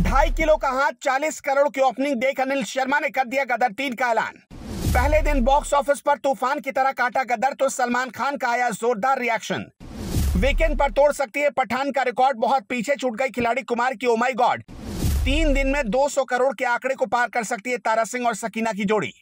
ढाई किलो का हाथ चालीस करोड़ की ओपनिंग देख अनिल शर्मा ने कर दिया गदर तीन का ऐलान पहले दिन बॉक्स ऑफिस पर तूफान की तरह काटा गदर तो सलमान खान का आया जोरदार रिएक्शन वीकेंड पर तोड़ सकती है पठान का रिकॉर्ड बहुत पीछे छूट गई खिलाड़ी कुमार की ओमाई oh गॉड तीन दिन में 200 करोड़ के आंकड़े को पार कर सकती है तारा सिंह और सकीना की जोड़ी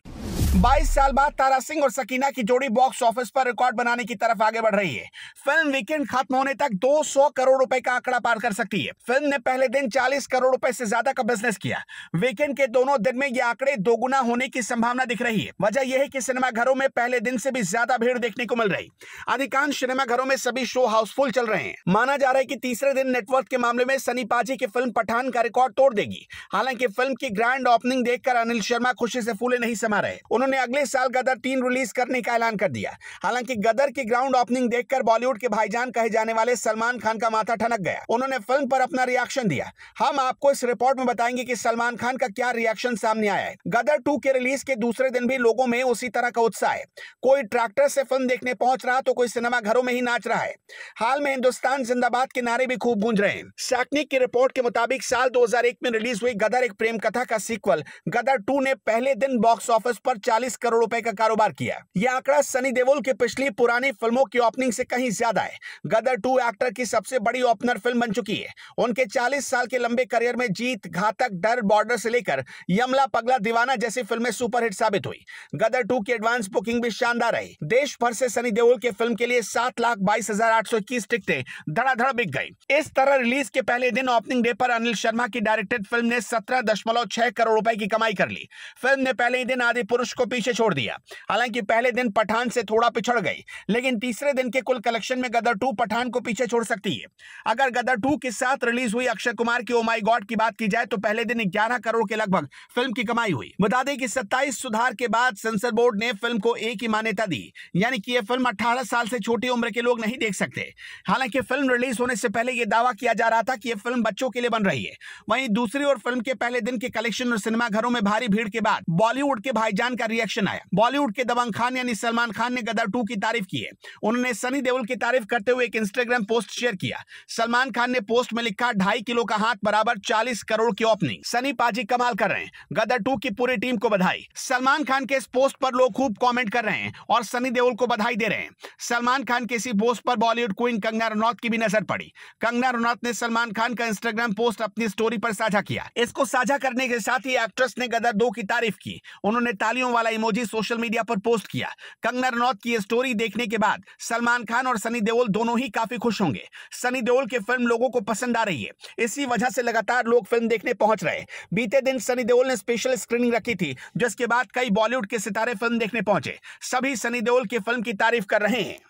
22 साल बाद तारा सिंह और सकीना की जोड़ी बॉक्स ऑफिस पर रिकॉर्ड बनाने की तरफ आगे बढ़ रही है फिल्म वीकेंड खत्म होने तक 200 करोड़ रुपए का आंकड़ा पार कर सकती है फिल्म ने पहले दिन 40 करोड़ रुपए से ज्यादा का बिजनेस किया वीकेंड के दोनों दिन में ये आंकड़े दोगुना होने की संभावना दिख रही है वजह यह है की सिनेमाघरों में पहले दिन से भी ज्यादा भीड़ देखने को मिल रही अधिकांश सिनेमाघरों में सभी शो हाउसफुल चल रहे हैं माना जा रहा है की तीसरे दिन नेटवर्क के मामले में सनी पाजी की फिल्म पठान का रिकॉर्ड तोड़ देगी हालांकि फिल्म की ग्रैंड ओपनिंग देखकर अनिल शर्मा खुशी से फूले नहीं समा रहे उन्होंने अगले साल गदर तीन रिलीज करने का ऐलान कर दिया हालांकि गदर की ग्राउंड ओपनिंग देखकर बॉलीवुड के भाईजान कहे जाने वाले सलमान खान का माथा ठनक गया उन्होंने फिल्म पर अपना रिएक्शन दिया हम आपको इस रिपोर्ट में बताएंगे की सलमान खान का क्या रिएक्शन सामने आया है गदर टू के रिलीज के दूसरे दिन भी लोगों में उसी तरह का उत्साह है कोई ट्रैक्टर से फिल्म देखने पहुंच रहा तो कोई सिनेमा घरों में ही नाच रहा है हाल में हिंदुस्तान जिंदाबाद के नारे भी खूब गूंज रहे हैं सैकनिक की रिपोर्ट के मुताबिक साल 2001 में रिलीज हुई गदर एक प्रेम कथा का सीक्वल गदर टू ने पहले दिन बॉक्स ऑफिस पर 40 करोड़ रुपए का कारोबार किया यह आंकड़ा सनी देओल के पिछली पुरानी फिल्मों की ओपनिंग से कहीं ज्यादा है गदर टू एक्टर की सबसे बड़ी ओपनर फिल्म बन चुकी है उनके चालीस साल के लंबे करियर में जीत घातक डर बॉर्डर से लेकर यमला पगला दीवाना जैसी फिल्में सुपरहिट साबित हुई गदर टू की एडवांस बुकिंग भी शानदार रही देश भर से सनी देवल के फिल्म के लिए सात लाख बाईस हजार आठ सौ इक्कीस टिकटे धड़ाधड़ बिक गई इस तरह रिलीज के पहले दिन ओपनिंग डे पर अनिल शर्मा की डायरेक्टेड फिल्म ने सत्रह दशमलव छह करोड़ रुपए की कमाई कर ली फिल्म ने पहले ही दिन आदि पुरुष को पीछे छोड़ दिया हालांकि पहले दिन पठान से थोड़ा पिछड़ गई लेकिन तीसरे दिन के कुल कलेक्शन में गदर टू पठान को पीछे छोड़ सकती है अगर गदर टू के साथ रिलीज हुई अक्षय कुमार की ओमाई गॉड की बात की जाए तो पहले दिन ग्यारह करोड़ के लगभग फिल्म की कमाई हुई बता दें कि सत्ताईस सुधार के बाद सेंसर बोर्ड ने फिल्म को एक ही मान्यता दी यानी कि यह फिल्म अठारह साल से छोटी उम्र के लोग नहीं देख सकते हालांकि फिल्म रिलीज होने से पहले यह दावा किया जा रहा था कि यह फिल्म बच्चों के लिए बन रही है वहीं दूसरी ओर फिल्म के पहले दिन के कलेक्शन और सिनेमाघरों में भारी भीड़ के बाद बॉलीवुड के भाईजान का रिएक्शन आया बॉलीवुड के दबंग खान यानी सलमान खान ने गदर टू की तारीफ की है उन्होंने सनी देओल की तारीफ करते हुए एक इंस्टाग्राम पोस्ट शेयर किया सलमान खान ने पोस्ट में लिखा ढाई किलो का हाथ बराबर चालीस करोड़ की ओपनिंग सनी पाजी कमाल कर रहे हैं गदर टू की पूरी टीम को बधाई सलमान खान के इस पोस्ट पर लोग खूब कॉमेंट कर रहे हैं और सनी देओल को बधाई दे रहे हैं सलमान खान के इसी पोस्ट पर बॉलीवुड क्वीन कंगना रनौत की भी नजर पड़ी कंगना रनौत ने सलमान खान का इंस्टाग्राम पोस्ट अपनी स्टोरी पर साझा किया इसको साझा करने के साथ ही एक्ट्रेस ने गदर दो की तारीफ की उन्होंने तालियों वाला इमोजी सोशल मीडिया पर पोस्ट किया कंगना रनौत की ये स्टोरी देखने के बाद सलमान खान और सनी देओल दोनों ही काफी खुश होंगे सनी देओल की फिल्म लोगों को पसंद आ रही है इसी वजह से लगातार लोग फिल्म देखने पहुंच रहे बीते दिन सनी देओल ने स्पेशल स्क्रीनिंग रखी थी जिसके बाद कई बॉलीवुड के सितारे फिल्म देखने पहुंचे सभी सनी देओल की फिल्म की तारीफ कर रहे हैं